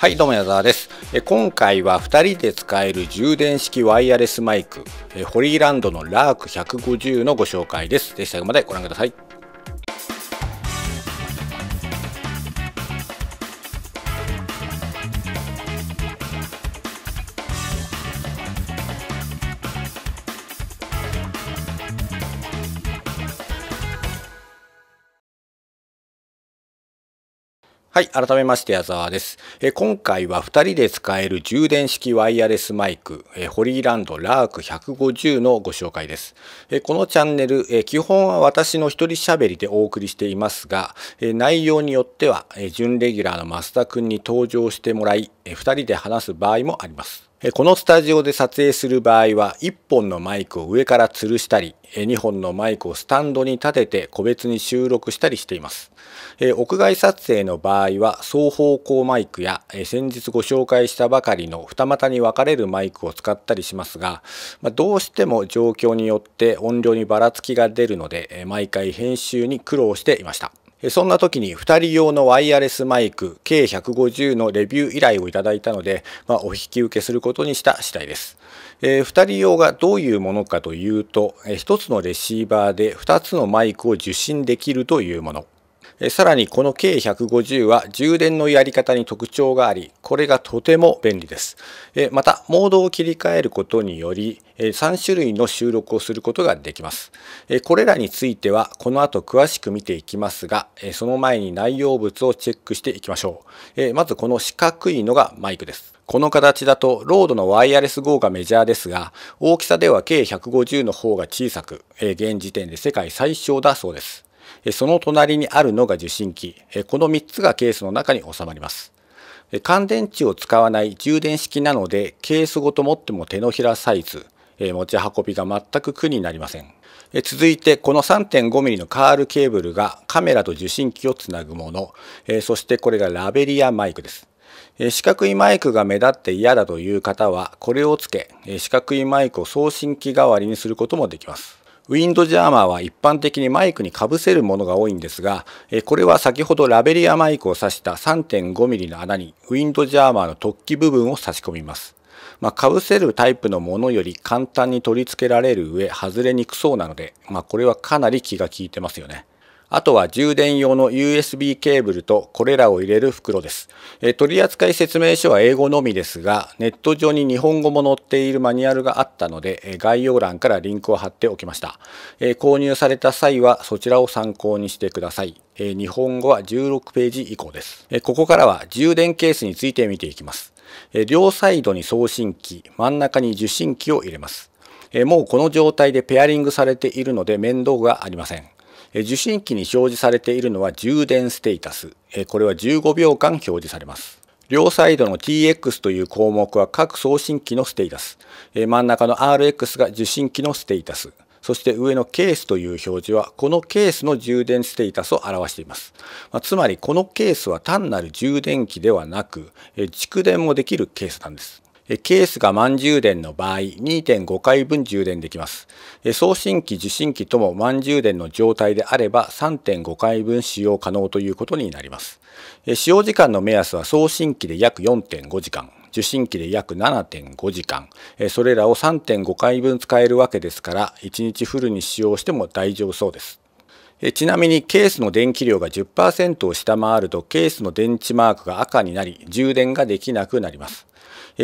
はい、どうも矢沢です。今回は2人で使える充電式ワイヤレスマイク、ホリーランドのラーク150のご紹介です。ぜひ最後までご覧ください。はい、改めまして矢沢です。え今回は2人で使える充電式ワイヤレスマイク、えホリーランドラーク150のご紹介です。えこのチャンネル、え基本は私の一人喋りでお送りしていますが、え内容によっては、え準レギュラーの増田くんに登場してもらい、え2人で話す場合もあります。このスタジオで撮影する場合は1本のマイクを上から吊るしたり2本のマイクをスタンドに立てて個別に収録したりしています屋外撮影の場合は双方向マイクや先日ご紹介したばかりの二股に分かれるマイクを使ったりしますがどうしても状況によって音量にばらつきが出るので毎回編集に苦労していましたそんな時に2人用のワイヤレスマイク K150 のレビュー依頼をいただいたので、まあ、お引き受けすることにした次第です。えー、2人用がどういうものかというと、え1つのレシーバーで2つのマイクを受信できるというもの。さらにこの K150 は充電のやり方に特徴があり、これがとても便利です。また、モードを切り替えることにより、3種類の収録をすることができます。これらについては、この後詳しく見ていきますが、その前に内容物をチェックしていきましょう。まず、この四角いのがマイクです。この形だとロードのワイヤレス GO がメジャーですが、大きさでは K150 の方が小さく、現時点で世界最小だそうです。その隣にあるのが受信機この3つがケースの中に収まります乾電池を使わない充電式なのでケースごと持っても手のひらサイズ持ち運びが全く苦になりません続いてこの 3.5mm のカールケーブルがカメラと受信機をつなぐものそしてこれがラベリアマイクです四角いマイクが目立って嫌だという方はこれをつけ四角いマイクを送信機代わりにすることもできますウィンドジャーマーは一般的にマイクにかぶせるものが多いんですが、これは先ほどラベリアマイクを挿した 3.5mm の穴にウィンドジャーマーの突起部分を差し込みます。まあ、かぶせるタイプのものより簡単に取り付けられる上、外れにくそうなので、まあ、これはかなり気が利いてますよね。あとは充電用の USB ケーブルとこれらを入れる袋です。え取扱説明書は英語のみですが、ネット上に日本語も載っているマニュアルがあったので、え概要欄からリンクを貼っておきました、え購入された際はそちらを参考にしてください。え日本語は16ページ以降です、えここからは充電ケースについて見ていきます。え両サイドに送信機、真ん中に受信機を入れます。もうこの状態でペアリングされているので面倒がありません。受信機に表示されているのは充電ステータス。これは15秒間表示されます。両サイドの TX という項目は各送信機のステータス。真ん中の RX が受信機のステータス。そして上のケースという表示は、このケースの充電ステータスを表しています。まあ、つまり、このケースは単なる充電器ではなく、蓄電もできるケースなんです。ケースが満充電の場合2.5回分充電できます。送信機、受信機とも満充電の状態であれば3.5回分使用可能ということになります。使用時間の目安は送信機で約4.5時間、受信機で約7.5時間、それらを3.5回分使えるわけですから、1日フルに使用しても大丈夫そうです。ちなみにケースの電気量が10%を下回るとケースの電池マークが赤になり充電ができなくなります。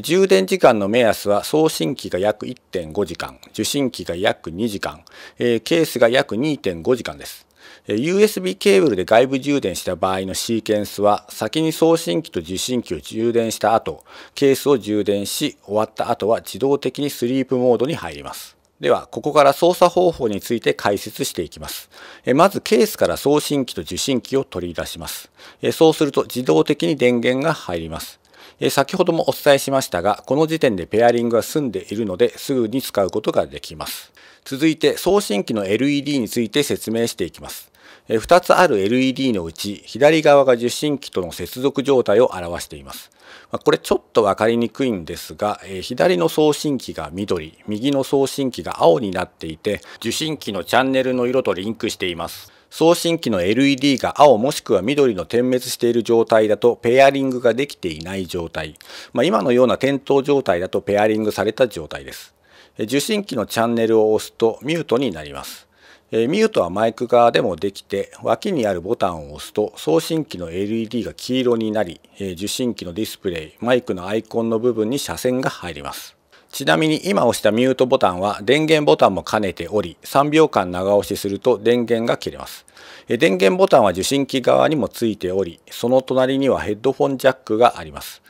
充電時間の目安は送信機が約1.5時間、受信機が約2時間、ケースが約2.5時間です。USB ケーブルで外部充電した場合のシーケンスは先に送信機と受信機を充電した後ケースを充電し終わった後は自動的にスリープモードに入りますではここから操作方法について解説していきますまずケースから送信機と受信機を取り出しますそうすると自動的に電源が入ります先ほどもお伝えしましたが、この時点でペアリングは済んでいるのですぐに使うことができます。続いて送信機の LED について説明していきます。2つある LED のうち左側が受信機との接続状態を表しています。これちょっと分かりにくいんですが左の送信機が緑右の送信機が青になっていて受信機のチャンネルの色とリンクしています。送信機の LED が青もしくは緑の点滅している状態だとペアリングができていない状態、まあ、今のような点灯状態だとペアリングされた状態です受信機のチャンネルを押すとミュートになりますミュートはマイク側でもできて脇にあるボタンを押すと送信機の LED が黄色になり受信機のディスプレイマイクのアイコンの部分に斜線が入りますちなみに今押したミュートボタンは電源ボタンも兼ねており3秒間長押しすると電源が切れます。電源ボタンは受信機側にもついておりその隣にはヘッドフォンジャックがあります。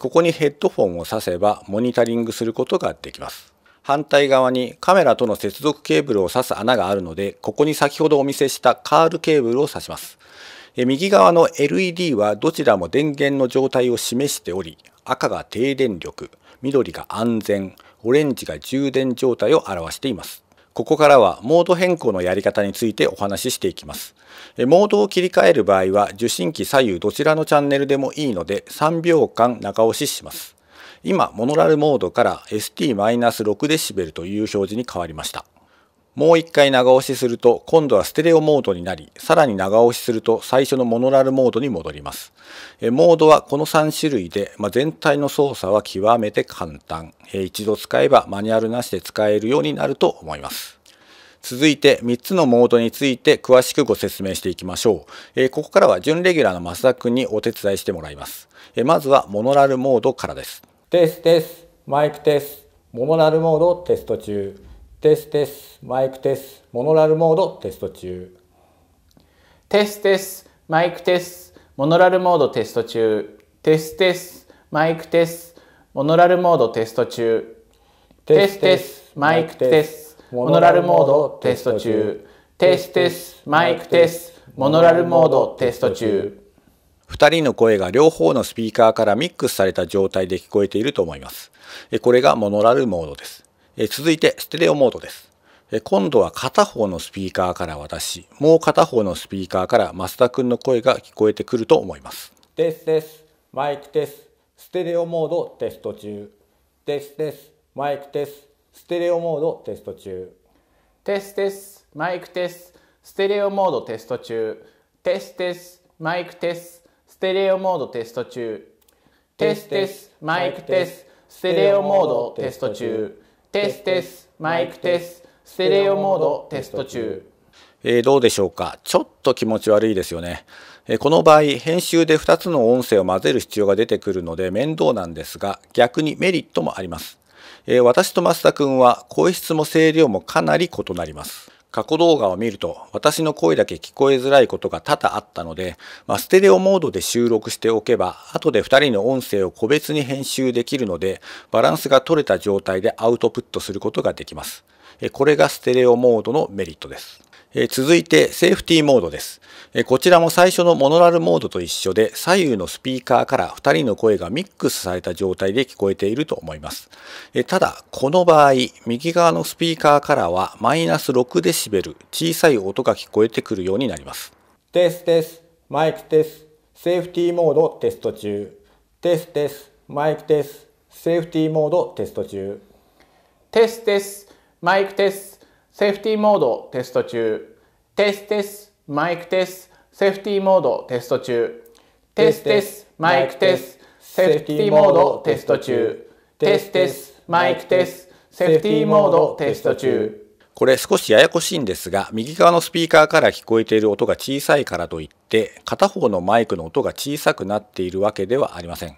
ここにヘッドフォンを挿せばモニタリングすることができます。反対側にカメラとの接続ケーブルを挿す穴があるのでここに先ほどお見せしたカールケーブルを挿します。右側の LED はどちらも電源の状態を示しており赤が停電力緑が安全オレンジが充電状態を表していますここからはモード変更のやり方についてお話ししていきますモードを切り替える場合は受信機左右どちらのチャンネルでもいいので3秒間長押しします今モノラルモードから ST-6dB という表示に変わりましたもう一回長押しすると今度はステレオモードになりさらに長押しすると最初のモノラルモードに戻りますモードはこの3種類で、まあ、全体の操作は極めて簡単一度使えばマニュアルなしで使えるようになると思います続いて3つのモードについて詳しくご説明していきましょう。えここからは準レギュラーの増田くんにお手伝いしてもらいます。えまずはモノラルモードからです。ですです。マイクです。モノラルモードテスト中。テステス、マイクテス、モノラルモードテスト中。テステス、マイクテス、モノラルモードテスト中。テステス、マイクテス、モノラルモードテスト中。テステス、マイクテス、モノラルモードテスト中。テステス、マイクテス、モノラルモードテスト中。2人の声が両方のスピーカーからミックスされた状態で聞こえていると思います。これがモノラルモードです。え続いてステレオモードです。え今度は片方のスピーカーから私、もう片方のスピーカーから増田くんの声が聞こえてくると思います。ですです。マイクです。ステレオモードテスト中。ですです。マイクです。ステレオモードテスト中。テスです。マイクテス、ステレオモードテスト中。テスです。マイクテス、ステレオモードテスト中。テスです。マイクテス、ステレオモードテスト中。テステスマイクテスステレオモードテスト中、えー、どうでしょうかちょっと気持ち悪いですよね、えー、この場合編集で2つの音声を混ぜる必要が出てくるので面倒なんですが逆にメリットもあります、えー、私と増田君は声質も声量もかなり異なります過去動画を見ると私の声だけ聞こえづらいことが多々あったので、まあ、ステレオモードで収録しておけば後で2人の音声を個別に編集できるのでバランスが取れた状態でアウトプットすることができます。これがステレオモードのメリットです。え続いてセーフティーモードです、えこちらも最初のモノラルモードと一緒で左右のスピーカーから2人の声がミックスされた状態で聞こえていると思います、えただこの場合右側のスピーカーからはマイナス6デシベル小さい音が聞こえてくるようになりますテステす。マイクです。セーフティーモードテスト中テステす。マイクです。セーフティーモードテスト中テステす。マイクです。セーフティーモードテスト中。テステス、マイクテス、セーフティーモードテスト中。テステス、マイクテス、セーフティーモードテスト中。テステス、マイクテス、セーフティーモードテスト中。これ少しややこしいんですが、右側のスピーカーから聞こえている音が小さいからといって、片方のマイクの音が小さくなっているわけではありません。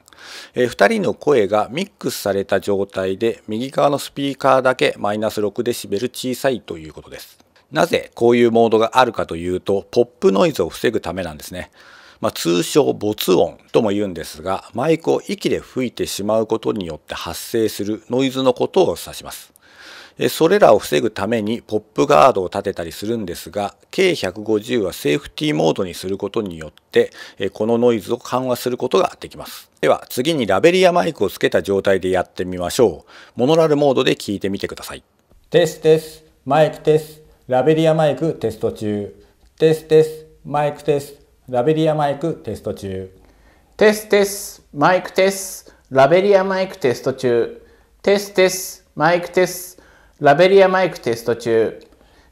えー、2人の声がミックスされた状態で、右側のスピーカーだけマイナス6デシベル小さいということです。なぜこういうモードがあるかというと、ポップノイズを防ぐためなんですね。まあ、通称没音とも言うんですが、マイクを息で吹いてしまうことによって発生するノイズのことを指します。それらを防ぐためにポップガードを立てたりするんですが K150 はセーフティーモードにすることによってこのノイズを緩和することができますでは次にラベリアマイクをつけた状態でやってみましょうモノラルモードで聞いてみてくださいテステスマイクテスラベリアマイクテスト中テステスマイクテスラベリアマイクテスト中テステスマイクテスラベリアマイクテスト中テステスマイクテスラベリアマイクテスト中。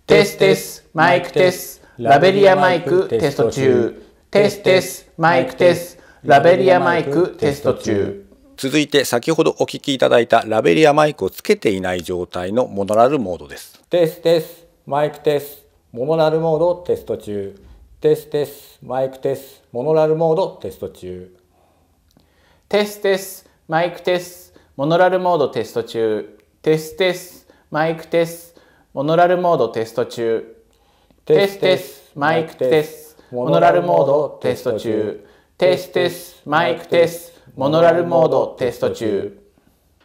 テステス、マイクテス、ラベリアマイクテスト中。テステス、マイクテス、ラベリアマイクテスト中。続いて先ほどお聞きいただいたラベリアマイクをつけていない状態のモノラルモードです。テステス、マイクテス、モノラルモードテスト中。テステス、マイクテス、モノラルモードテスト中。テステス、マイクテス、モノラルモードテスト中。テステスマイクテス、モノラルモードテスト中。テステス、マイクテス、モノラルモードテスト中。テステス、マイクテス、モノラルモードテスト中。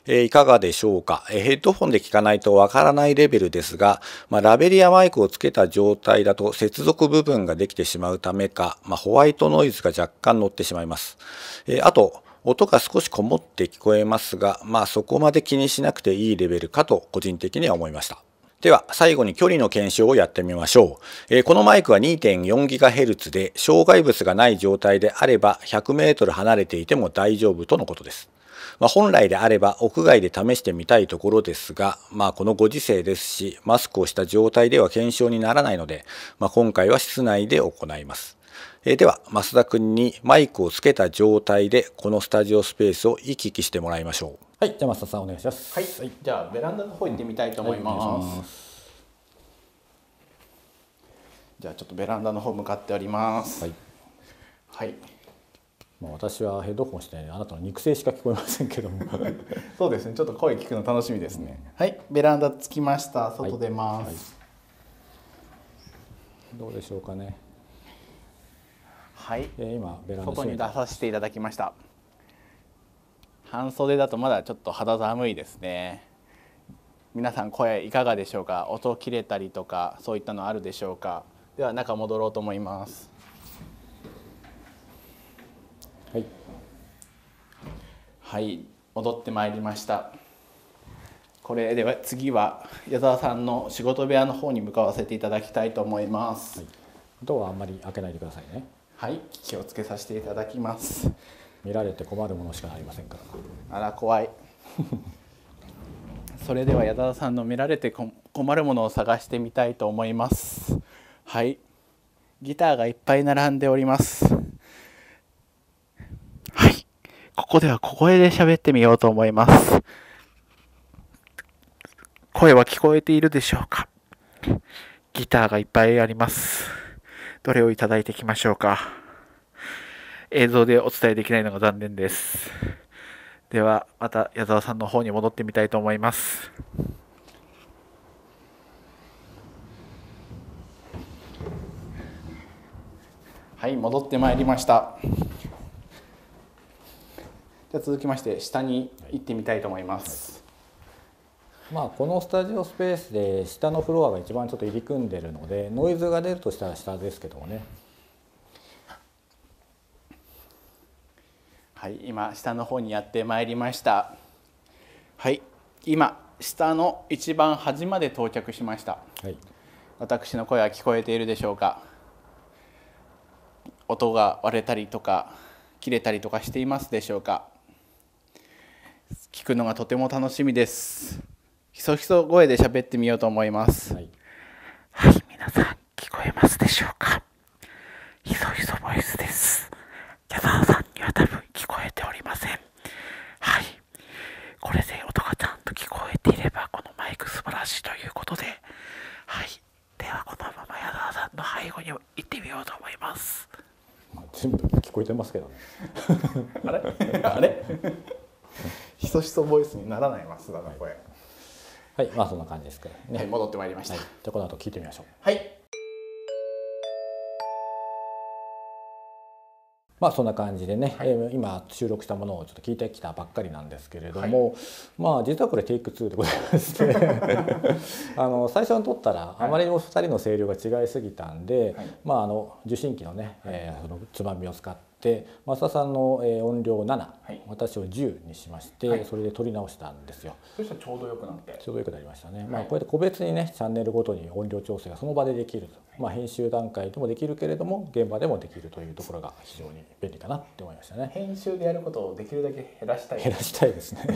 えいかがでしょうか、えヘッドフォンで聞かないとわからないレベルですが、まあ、ラベリアマイクをつけた状態だと接続部分ができてしまうためか、まあ、ホワイトノイズが若干乗ってしまいます。えあと、音が少しこもって聞こえますが、まあそこまで気にしなくていいレベルかと個人的には思いました。では最後に距離の検証をやってみましょう、えー、このマイクは 2.4GHz で障害物がない状態であれば 100m 離れていても大丈夫とのことです、まあ、本来であれば屋外で試してみたいところですが、まあ、このご時世ですしマスクをした状態では検証にならないので、まあ、今回は室内で行いますえー、では増田君にマイクをつけた状態でこのスタジオスペースを行き来してもらいましょうはいじゃあ増田さんお願いします、はい、はい、じゃあベランダの方行ってみたいと思いますはいす、じゃあちょっとベランダの方向かっておりますはい、はいまあ、私はヘッドホンして、ね、あなたの肉声しか聞こえませんけども そうですねちょっと声聞くの楽しみですね、うん、はいベランダ着きました外出ます、はい、どうでしょうかねはい、えー、今ベランダ外に出させていただきました半袖だとまだちょっと肌寒いですね皆さん声いかがでしょうか音切れたりとかそういったのあるでしょうかでは中戻ろうと思いますはいはい戻ってまいりましたこれでは次は矢沢さんの仕事部屋の方に向かわせていただきたいと思います、はい、ドアあんまり開けないでくださいねはい気をつけさせていただきます見られて困るものしかありませんからあら怖い それでは矢田さんの見られて困るものを探してみたいと思いますはいギターがいっぱい並んでおりますはいここでは小声で喋ってみようと思います声は聞こえているでしょうかギターがいっぱいありますどれをいただいていきましょうか。映像でお伝えできないのが残念です。では、また矢沢さんの方に戻ってみたいと思います。はい、戻ってまいりました。じゃ続きまして、下に行ってみたいと思います。まあ、このスタジオスペースで下のフロアが一番ちょっと入り組んでるのでノイズが出るとしたら下ですけどもね。はい、今下の方にやってまいりました。はい、今下の一番端まで到着しました。はい、私の声は聞こえているでしょうか。音が割れたりとか切れたりとかしていますでしょうか。聞くのがとても楽しみです。ひそひそ声で喋ってみようと思います、はい、はい、皆さん聞こえますでしょうかひそひそボイスです矢沢さんには多分聞こえておりませんはいこれで音がちゃんと聞こえていればこのマイク素晴らしいということではいではこのまま矢沢さんの背後に行ってみようと思います全部聞こえてますけどね あれ あれ ひそひそボイスにならないはい、まあそんな感じですけどね、はい、戻ってまいりました、はい、じゃこの後聞いてみましょうはいまあそんな感じでね、はい、今収録したものをちょっと聞いてきたばっかりなんですけれども、はい、まあ実はこれテイク2でございまして あの最初に撮ったらあまりにも2人の声量が違いすぎたんで、はい、まああの受信機のね、えー、そのつまみを使ってで増田さんの音量7、はい、私を10にしまして、はい、それで取り直したんですよそしたらちょうどよくなってちょうどよくなりましたね、はい、まあ、こうやって個別にねチャンネルごとに音量調整がその場でできると、まあ、編集段階でもできるけれども現場でもできるというところが非常に便利かなって思いましたね編集でやることをできるだけ減らしたい減らしたいですね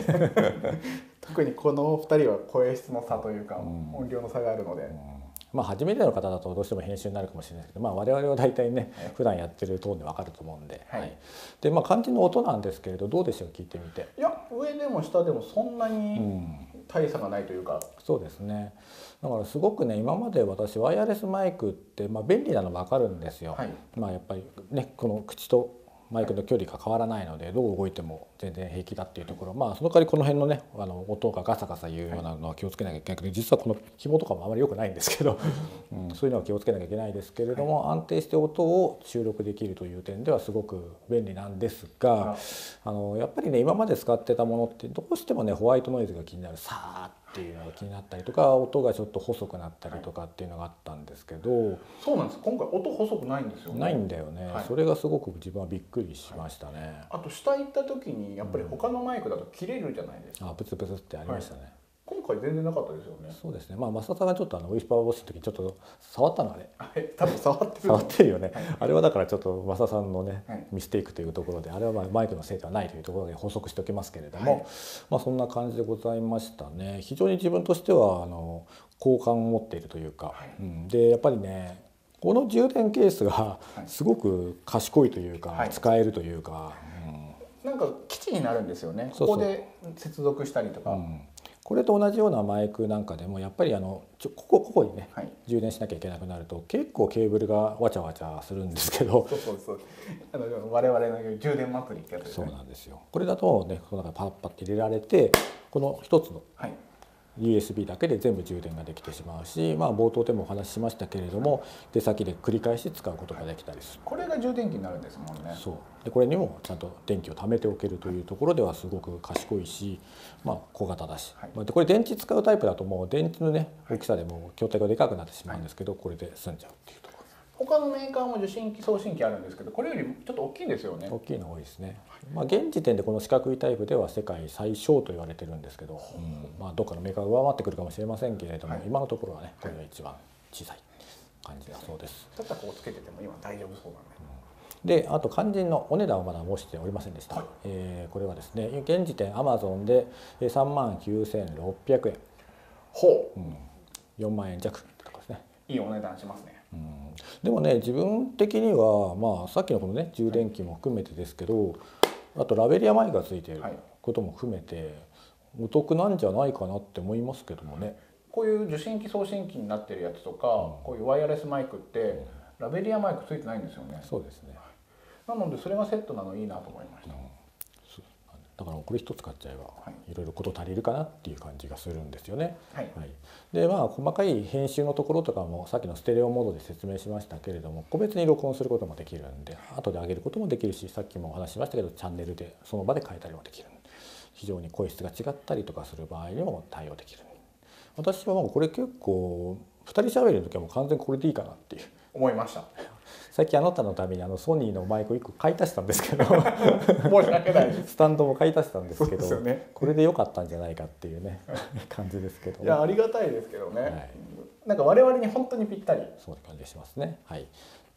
特にこの2人は声質の差というか、うん、音量の差があるので、うんまあ、初めての方だとどうしても編集になるかもしれないですけど、まあ、我々は大体ね、はい、普段やってるトーンで分かると思うんではい、はいでまあ、肝心の音なんですけれどどうでしょう聞いてみて。いや上でも下でもそんなに大差がないというか、うん、そうですねだからすごくね今まで私ワイヤレスマイクって、まあ、便利なの分かるんですよ。はい、まあ、やっぱりねこの口とマイクの距離が変わらないのでどう動いても全然平気だっていうところまあその代わりこの辺のねあの音がガサガサ言うようなのは気をつけなきゃいけないけど実はこの紐とかもあまり良くないんですけど、うん、そういうのは気をつけなきゃいけないですけれども、安定して音を収録できるという点ではすごく便利なんですがあのやっぱりね今まで使ってたものってどうしてもねホワイトノイズが気になるさーっっていうのが気になったりとか音がちょっと細くなったりとかっていうのがあったんですけど、はい、そうなんです今回音細くないんですよねないんだよね、はい、それがすごく自分はびっくりしましたね、はい、あと下行った時にやっぱり他のマイクだと切れるじゃないですか、うん、あプツプツってありましたね、今回全然なかったですよねそうですねまあ増田さんがちょっとあのウィスパーボスの時ちょっと触ったのあれ多分触ってる触ってるよね、あれはだからちょっと増田さんのね、ミステイクというところであれはまあマイクのせいではないというところで補足しておきますけれども、はい、まあそんな感じでございましたね非常に自分としてはあの好感を持っているというか、うん、でやっぱりねこの充電ケースがすごく賢いというか、使えるというか、うん、なんか基地になるんですよねここで接続したりとか、うんこれと同じようなマイクなんかでもやっぱりあのちょここここにね、はい、充電しなきゃいけなくなると結構ケーブルがわちゃわちゃするんですけどそうそうそうあの我々の充電祭りってやつ、ね、そうなんですよこれだとねこの中パッパッて入れられてこの一つのはい USB だけで全部充電ができてしまうし、まあ、冒頭でもお話ししましたけれども出先で繰り返し使うことができたりするこれが充電器になるんですもんねそうでこれにもちゃんと電気を貯めておけるというところではすごく賢いし、まあ、小型だし、まい、でこれ電池使うタイプだともう電池のね大きさでも筐体がでかくなってしまうんですけど、これで済んじゃうっていうと。他のメーカーも受信機送信機あるんですけどこれよりちょっと大きいんですよね大きいの多いですね、まあ、現時点でこの四角いタイプでは世界最小と言われてるんですけど、うん、まあ、どっかのメーカーが上回ってくるかもしれませんけれども、はい、今のところはねこれが一番小さい感じだそうです、はい、ちょこうつけてても今大丈夫そうなね、うん、であと肝心のお値段をまだ申しておりませんでした、はい、えー、これはですね現時点アマゾンで3万9600円ほう、うん、4万円弱とかですねいいお値段しますね、うんでもね自分的には、まあ、さっきのこのね充電器も含めてですけどあとラベリアマイクがついていることも含めてお得なんじゃないかなって思いますけどもね。こういう受信機送信機になってるやつとか、こういうワイヤレスマイクってラベリアマイクついてないんですよね。そうですね。なのでそれがセットなのいいなと思いました。うんだからこれ一つ買っちゃえば、い、ろいろこと足りるかなっていう感じがするんですよね。はい、はい、でまあ細かい編集のところとかもさっきのステレオモードで説明しましたけれども個別に録音することもできるんで後で上げることもできるしさっきもお話しましたけどチャンネルでその場で変えたりもできる非常に声質が違ったりとかする場合にも対応できる私はもうこれ結構2人喋る時はもう完全にこれでいいかなっていう思いました最近あなたのためにあのソニーのマイク1個買い足したんですけどスタンドも買い足したんですけど、ね、これで良かったんじゃないかっていうね感じですけど、いやありがたいですけどね、はい、なんか我々に本当にぴったりそういう感じしますねはい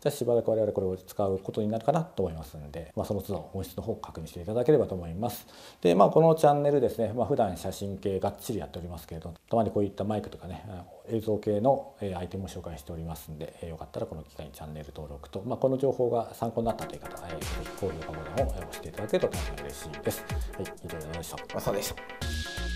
じゃあしばらく我々これを使うことになるかなと思いますんで、まあ、その都度本質の方を確認していただければと思います。で、まあ、このチャンネルですね、まあ、普段写真系がっちりやっておりますけれど、たまにこういったマイクとかね、映像系のアイテムを紹介しておりますんで、よかったらこの機会にチャンネル登録と、まあ、この情報が参考になったという方は、ぜひ高評価ボタンを押していただけると大変嬉しいです。はい、以上でございまれでした。